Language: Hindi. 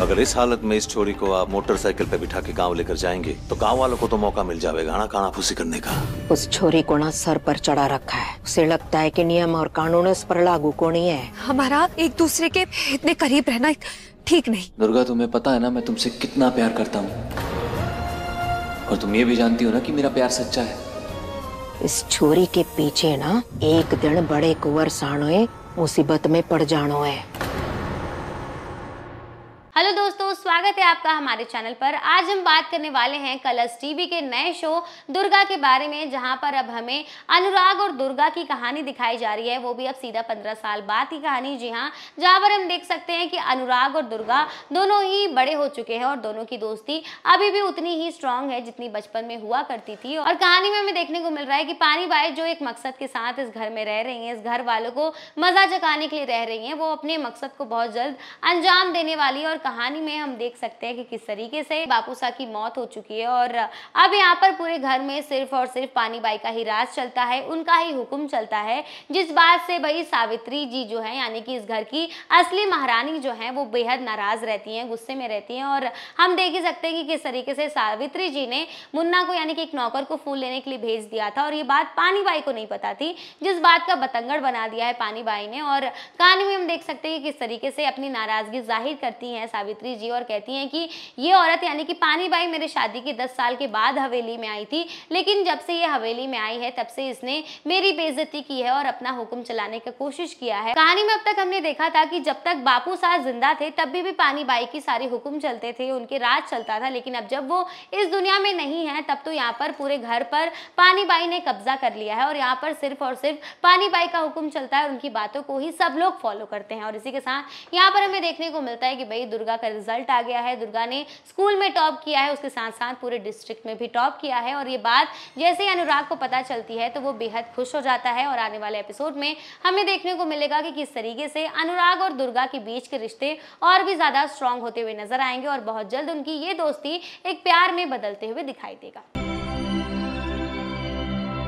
अगर इस हालत में इस छोरी को आप मोटरसाइकिल पे बिठा के गांव लेकर जाएंगे तो गांव वालों को तो मौका मिल जाएगा ना काना फूसी करने का उस छोरी को ना सर पर चढ़ा रखा है उसे लगता है कि नियम और कानून उस पर लागू को नहीं है हमारा एक दूसरे के इतने करीब रहना ठीक नहीं दुर्गा तुम्हें पता है ना मैं तुमसे कितना प्यार करता हूँ और तुम ये भी जानती हो ना कि मेरा प्यार सच्चा है इस छोरी के पीछे ना एक दिन बड़े कुंवर साणोए मुसीबत में पड़ जानो है हेलो दोस्तों स्वागत है आपका हमारे चैनल पर आज हम बात करने वाले हैं कलर्स टीवी के नए शो दुर्गा के बारे में जहां पर अब हमें अनुराग और दुर्गा की कहानी दिखाई जा रही है वो भी अब सीधा पंद्रह साल बाद की कहानी जी हां जहां पर हम देख सकते हैं कि अनुराग और दुर्गा दोनों ही बड़े हो चुके हैं और दोनों की दोस्ती अभी भी उतनी ही स्ट्रांग है जितनी बचपन में हुआ करती थी और कहानी में हमें देखने को मिल रहा है कि पानी बाई जो एक मकसद के साथ इस घर में रह रही है इस घर वालों को मजा जगाने के लिए रह रही है वो अपने मकसद को बहुत जल्द अंजाम देने वाली और कहानी में हम देख सकते हैं कि किस तरीके से बापू साह की मौत हो चुकी है और अब यहाँ पर पूरे घर में सिर्फ और सिर्फ पानी बाई का ही राज चलता है उनका ही हुक्म चलता है जिस बात से भाई सावित्री जी जो है यानी कि इस घर की असली महारानी जो है वो बेहद नाराज रहती हैं गुस्से में रहती हैं और हम देख ही सकते हैं कि किस तरीके से सावित्री जी ने मुन्ना को यानी कि एक नौकर को फूल लेने के लिए भेज दिया था और ये बात पानी बाई को नहीं पता थी जिस बात का बतंगड़ बना दिया है पानी बाई ने और कहानी में हम देख सकते हैं कि किस तरीके से अपनी नाराजगी जाहिर करती हैं हैं सावित्री जी और कहती हैं कि ये औरत यानी कि पानी बाई मेरे शादी के दस साल के बाद हवेली में आई थी लेकिन जब से ये हवेली में आई है तब से इसने मेरी बेजती की है और अपना हुक्म चलाने की कोशिश किया है कहानी में अब तक हमने देखा था कि जब तक बापू साहब जिंदा थे तब भी, भी बाई की सारी हुक्म चलते थे उनके राज चलता था लेकिन अब जब वो इस दुनिया में नहीं है तब तो यहाँ पर पूरे घर पर पानी बाई ने कब्जा कर लिया है और यहाँ पर सिर्फ और सिर्फ पानी बाई का हुक्म चलता है उनकी बातों को ही सब लोग फॉलो करते हैं और इसी के साथ यहाँ पर हमें देखने को मिलता है कि भाई दुर्गा का रिजल्ट आ गया है दुर्गा ने स्कूल में टॉप किया है उसके साथ साथ पूरे डिस्ट्रिक्ट में भी टॉप किया है और ये बात जैसे ही अनुराग को पता चलती है तो वो बेहद खुश हो जाता है और आने वाले एपिसोड में हमें देखने को मिलेगा कि किस तरीके से अनुराग और दुर्गा के बीच के रिश्ते और भी ज़्यादा स्ट्रांग होते हुए नजर आएंगे और बहुत जल्द उनकी ये दोस्ती एक प्यार में बदलते हुए दिखाई देगा